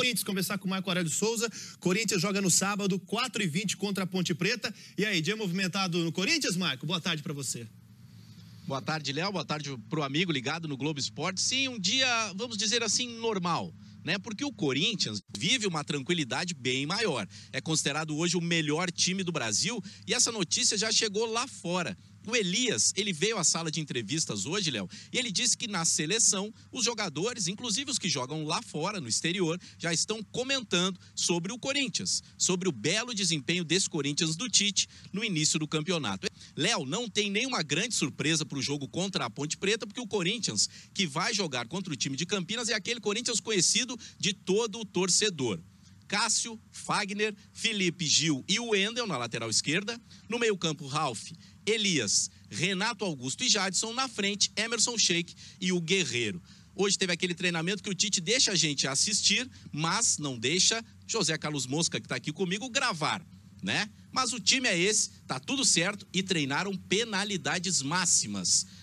Corinthians, conversar com o Marco Aurélio Souza. Corinthians joga no sábado, 4 e 20 contra a Ponte Preta. E aí, dia movimentado no Corinthians, Marco? Boa tarde para você. Boa tarde, Léo. Boa tarde pro amigo ligado no Globo Esporte. Sim, um dia, vamos dizer assim, normal. Né? Porque o Corinthians vive uma tranquilidade bem maior. É considerado hoje o melhor time do Brasil e essa notícia já chegou lá fora. O Elias, ele veio à sala de entrevistas hoje, Léo, e ele disse que na seleção, os jogadores, inclusive os que jogam lá fora, no exterior, já estão comentando sobre o Corinthians, sobre o belo desempenho desse Corinthians do Tite no início do campeonato. Léo, não tem nenhuma grande surpresa para o jogo contra a Ponte Preta, porque o Corinthians, que vai jogar contra o time de Campinas, é aquele Corinthians conhecido de todo o torcedor. Cássio, Fagner, Felipe Gil e o Wendel na lateral esquerda. No meio-campo, Ralph, Elias, Renato Augusto e Jadson. Na frente, Emerson Sheik e o Guerreiro. Hoje teve aquele treinamento que o Tite deixa a gente assistir, mas não deixa José Carlos Mosca, que está aqui comigo, gravar, né? Mas o time é esse, tá tudo certo e treinaram penalidades máximas.